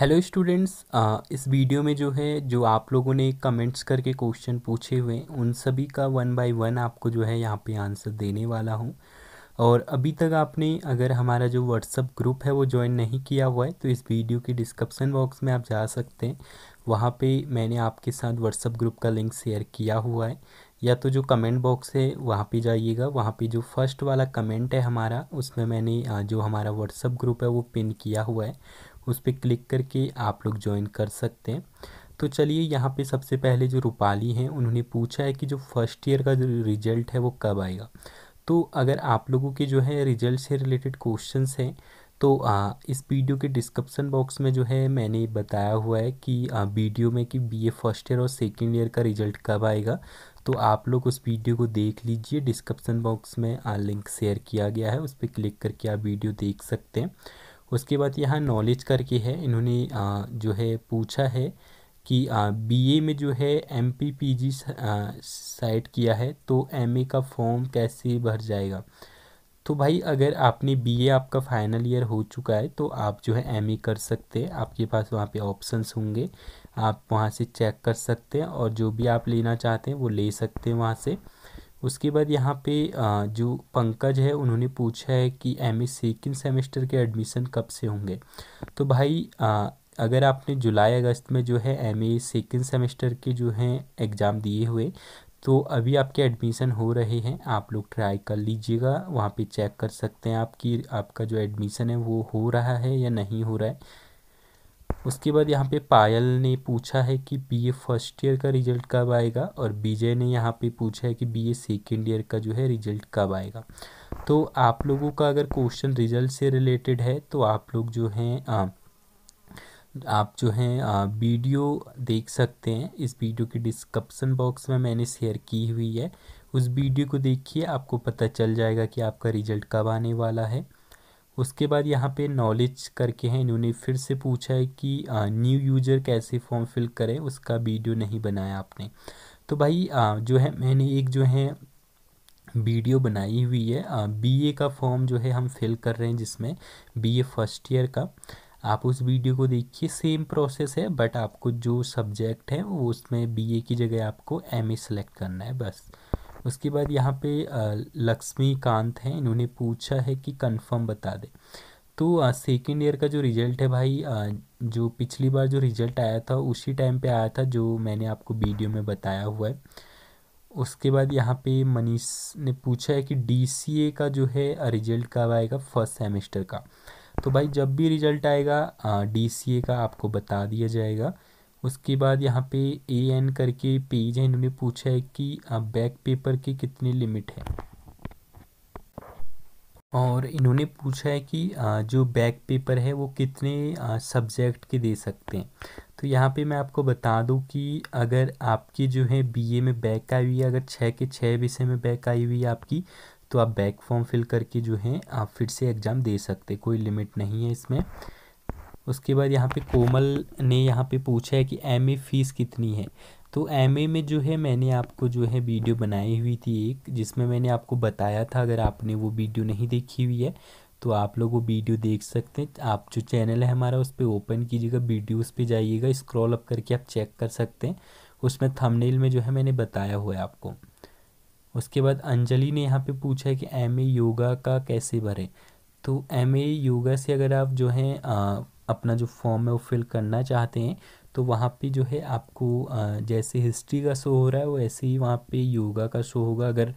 hello students इस video में जो है जो आप लोगों ने कमेंट्स करके क्वेश्चन पूछे हुए उन सभी का वन बाय वन आपको जो है यहाँ पे आंसर देने वाला हूँ और अभी तक आपने अगर हमारा जो व्हाट्सअप ग्रुप है वो ज्वाइन नहीं किया हुआ है तो इस वीडियो के डिस्क्रिप्सन बॉक्स में आप जा सकते हैं वहाँ पे मैंने आपके साथ व्हाट्सअप ग्रुप का लिंक शेयर किया हुआ है या तो जो कमेंट बॉक्स है वहाँ पे जाइएगा वहाँ पे जो फर्स्ट वाला कमेंट है हमारा उसमें मैंने जो हमारा व्हाट्सअप ग्रुप है वो पिन किया हुआ है उस पर क्लिक करके आप लोग ज्वाइन कर सकते हैं तो चलिए यहाँ पे सबसे पहले जो रूपाली हैं उन्होंने पूछा है कि जो फर्स्ट ईयर का जो रिजल्ट है वो कब आएगा तो अगर आप लोगों के जो है रिजल्ट से रिलेटेड क्वेश्चंस हैं तो आ, इस वीडियो के डिस्क्रिप्शन बॉक्स में जो है मैंने बताया हुआ है कि आ, वीडियो में कि बीए फर्स्ट ईयर और सेकेंड ईयर का रिजल्ट कब आएगा तो आप लोग उस वीडियो को देख लीजिए डिस्क्रिप्सन बॉक्स में आ, लिंक शेयर किया गया है उस पर क्लिक करके आप वीडियो देख सकते हैं उसके बाद यहाँ नॉलेज करके है इन्होंने जो है पूछा है कि बीए में जो है M P P G site किया है तो एमए का फॉर्म कैसे भर जाएगा तो भाई अगर आपने बीए आपका फाइनल ईयर हो चुका है तो आप जो है एमए कर सकते हैं आपके पास वहाँ पे ऑप्शंस होंगे आप वहाँ से चेक कर सकते हैं और जो भी आप लेना चाहते हैं वो ले सकते हैं वहाँ से उसके बाद यहाँ पे जो पंकज है उन्होंने पूछा है कि एम ए सेकेंड सेमेस्टर के एडमिशन कब से होंगे तो भाई अगर आपने जुलाई अगस्त में जो है एम ए सेकेंड सेमेस्टर के जो हैं एग्ज़ाम दिए हुए तो अभी आपके एडमिशन हो रहे हैं आप लोग ट्राई कर लीजिएगा वहाँ पे चेक कर सकते हैं आप कि आपका जो एडमिशन है वो हो रहा है या नहीं हो रहा है उसके बाद यहाँ पे पायल ने पूछा है कि बीए फर्स्ट ईयर का रिजल्ट कब आएगा और विजय ने यहाँ पे पूछा है कि बीए सेकेंड ईयर का जो है रिजल्ट कब आएगा तो आप लोगों का अगर क्वेश्चन रिजल्ट से रिलेटेड है तो आप लोग जो हैं आप जो हैं वीडियो देख सकते हैं इस वीडियो के डिस्क्रिप्सन बॉक्स में मैंने शेयर की हुई है उस वीडियो को देखिए आपको पता चल जाएगा कि आपका रिजल्ट कब आने वाला है उसके बाद यहाँ पे नॉलेज करके हैं इन्होंने फिर से पूछा है कि न्यू यूजर कैसे फॉर्म फिल करें उसका वीडियो नहीं बनाया आपने तो भाई आ, जो है मैंने एक जो है वीडियो बनाई हुई है बीए का फॉर्म जो है हम फिल कर रहे हैं जिसमें बीए फर्स्ट ईयर का आप उस वीडियो को देखिए सेम प्रोसेस है बट आपको जो सब्जेक्ट है वो उसमें बीए की जगह आपको एमए सेलेक्ट करना है बस उसके बाद यहाँ पे लक्ष्मीकांत हैं इन्होंने पूछा है कि कंफर्म बता दें तो सेकेंड ईयर का जो रिज़ल्ट है भाई आ, जो पिछली बार जो रिज़ल्ट आया था उसी टाइम पे आया था जो मैंने आपको वीडियो में बताया हुआ है उसके बाद यहाँ पे मनीष ने पूछा है कि डी का जो है रिज़ल्ट कब आएगा फर्स्ट सेमेस्टर का तो भाई जब भी रिज़ल्ट आएगा डी का आपको बता दिया जाएगा उसके बाद यहाँ पे ए एन करके पेज है इन्होंने पूछा है कि बैक पेपर की कितनी लिमिट है और इन्होंने पूछा है कि जो बैक पेपर है वो कितने सब्जेक्ट के दे सकते हैं तो यहाँ पे मैं आपको बता दूँ कि अगर आपकी जो है बीए में बैक आई हुई है अगर छः के छः विषय में बैक आई हुई है आपकी तो आप बैक फॉर्म फिल करके जो है आप फिर से एग्ज़ाम दे सकते कोई लिमिट नहीं है इसमें उसके बाद यहाँ पे कोमल ने यहाँ पे पूछा है कि एम फ़ीस कितनी है तो एम में जो है मैंने आपको जो है वीडियो बनाई हुई थी एक जिसमें मैंने आपको बताया था अगर आपने वो वीडियो नहीं देखी हुई है तो आप लोग वो वीडियो देख सकते हैं आप जो चैनल है हमारा उस पर ओपन कीजिएगा वीडियो उस पर जाइएगा स्क्रॉल अप करके आप चेक कर सकते हैं उसमें थंबनेल में जो है मैंने बताया हुआ है आपको उसके बाद अंजलि ने यहाँ पे पूछा है कि एम योगा का कैसे भरें तो एम योगा से अगर आप जो हैं अपना जो फॉर्म है वो फिल करना चाहते हैं तो वहाँ पे जो है आपको जैसे हिस्ट्री का शो हो रहा है वैसे ही वहाँ पे योगा का शो होगा अगर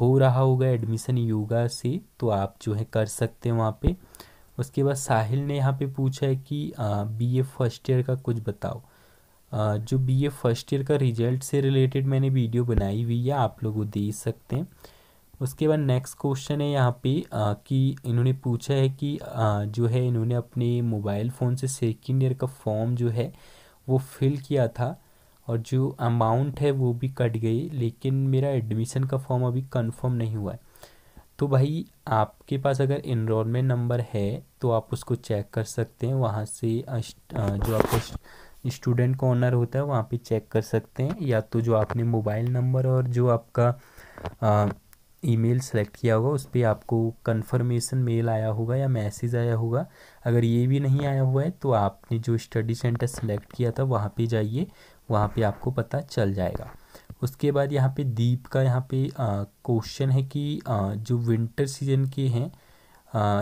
हो रहा होगा एडमिशन योगा से तो आप जो है कर सकते हैं वहाँ पे उसके बाद साहिल ने यहाँ पे पूछा है कि बी ए फर्स्ट ईयर का कुछ बताओ आ, जो बी ए फर्स्ट ईयर का रिजल्ट से रिलेटेड मैंने वीडियो बनाई हुई है आप लोग वो देख सकते हैं उसके बाद नेक्स्ट क्वेश्चन है यहाँ पे कि इन्होंने पूछा है कि आ, जो है इन्होंने अपने मोबाइल फ़ोन से सेकेंड ईयर का फॉर्म जो है वो फिल किया था और जो अमाउंट है वो भी कट गई लेकिन मेरा एडमिशन का फॉर्म अभी कन्फर्म नहीं हुआ है तो भाई आपके पास अगर इनमेंट नंबर है तो आप उसको चेक कर सकते हैं वहाँ से जो आपका स्टूडेंट का ऑनर होता है वहाँ पे चेक कर सकते हैं या तो जो आपने मोबाइल नंबर और जो आपका ईमेल सेलेक्ट किया होगा उस पर आपको कन्फर्मेशन मेल आया होगा या मैसेज आया होगा अगर ये भी नहीं आया हुआ है तो आपने जो स्टडी सेंटर सेलेक्ट किया था वहाँ पे जाइए वहाँ पे आपको पता चल जाएगा उसके बाद यहाँ पे दीप का यहाँ पे क्वेश्चन है कि आ, जो विंटर सीजन के हैं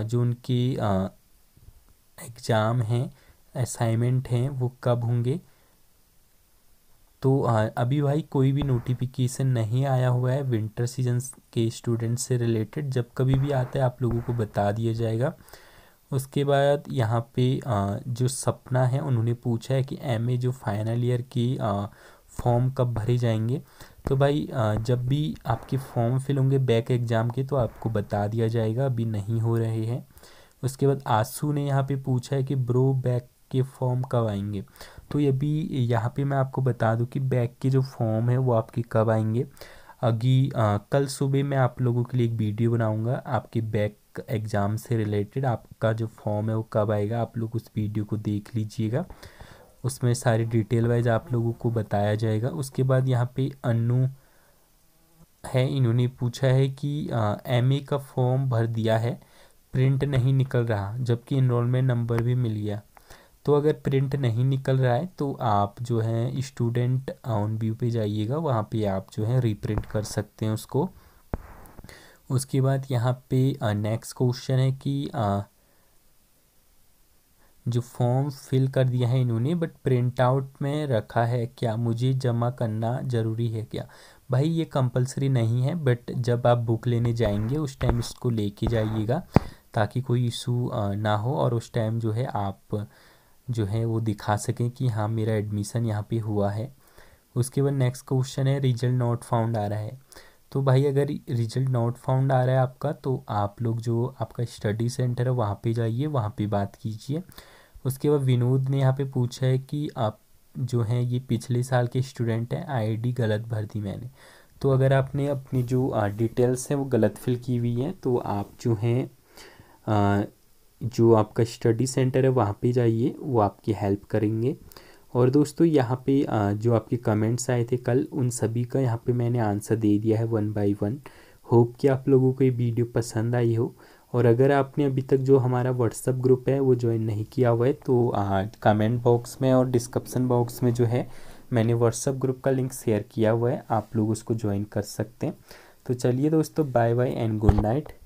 जो उनके एग्ज़ाम हैं असाइनमेंट हैं वो कब होंगे तो अभी भाई कोई भी नोटिफिकेशन नहीं आया हुआ है विंटर सीजन के स्टूडेंट से रिलेटेड जब कभी भी आता है आप लोगों को बता दिया जाएगा उसके बाद यहाँ पे जो सपना है उन्होंने पूछा है कि एम जो फाइनल ईयर की फॉर्म कब भरे जाएंगे तो भाई जब भी आपके फॉर्म फिल होंगे बैक एग्ज़ाम के तो आपको बता दिया जाएगा अभी नहीं हो रहे हैं उसके बाद आसू ने यहाँ पे पूछा है कि ब्रो बैक के फॉर्म कब आएंगे तो ये भी यहाँ पे मैं आपको बता दूँ कि बैक के जो फॉर्म है वो आपके कब आएंगे अभी कल सुबह मैं आप लोगों के लिए एक वीडियो बनाऊँगा आपके बैक एग्ज़ाम से रिलेटेड आपका जो फॉर्म है वो कब आएगा आप लोग उस वीडियो को देख लीजिएगा उसमें सारी डिटेल वाइज आप लोगों को बताया जाएगा उसके बाद यहाँ पे अनु है इन्होंने पूछा है कि एम ए का फॉर्म भर दिया है प्रिंट नहीं निकल रहा जबकि इनरोलमेंट नंबर भी मिल गया तो अगर प्रिंट नहीं निकल रहा है तो आप जो है स्टूडेंट ऑन व्यू पे जाइएगा वहाँ पे आप जो है रीप्रिंट कर सकते हैं उसको उसके बाद यहाँ पे नेक्स्ट क्वेश्चन है कि आ, जो फॉर्म फिल कर दिया है इन्होंने बट प्रिंट आउट में रखा है क्या मुझे जमा करना ज़रूरी है क्या भाई ये कंपलसरी नहीं है बट जब आप बुक लेने जाएंगे उस टाइम इसको लेके जाइएगा ताकि कोई इशू ना हो और उस टाइम जो है आप जो है वो दिखा सकें कि हाँ मेरा एडमिशन यहाँ पे हुआ है उसके बाद नेक्स्ट क्वेश्चन है रिजल्ट नॉट फाउंड आ रहा है तो भाई अगर रिजल्ट नॉट फाउंड आ रहा है आपका तो आप लोग जो आपका स्टडी सेंटर है वहाँ पे जाइए वहाँ पे बात कीजिए उसके बाद विनोद ने यहाँ पे पूछा है कि आप जो हैं ये पिछले साल के स्टूडेंट हैं आईडी गलत भर दी मैंने तो अगर आपने अपनी जो डिटेल्स हैं वो गलत फिल की हुई हैं तो आप जो हैं जो आपका स्टडी सेंटर है वहाँ पे जाइए वो आपकी हेल्प करेंगे और दोस्तों यहाँ पे जो आपके कमेंट्स आए थे कल उन सभी का यहाँ पे मैंने आंसर दे दिया है वन बाय वन होप कि आप लोगों को ये वीडियो पसंद आई हो और अगर आपने अभी तक जो हमारा व्हाट्सअप ग्रुप है वो ज्वाइन नहीं किया हुआ है तो कमेंट बॉक्स में और डिस्क्रिप्सन बॉक्स में जो है मैंने व्हाट्सअप ग्रुप का लिंक शेयर किया हुआ है आप लोग उसको ज्वाइन कर सकते हैं तो चलिए दोस्तों bye bye and good night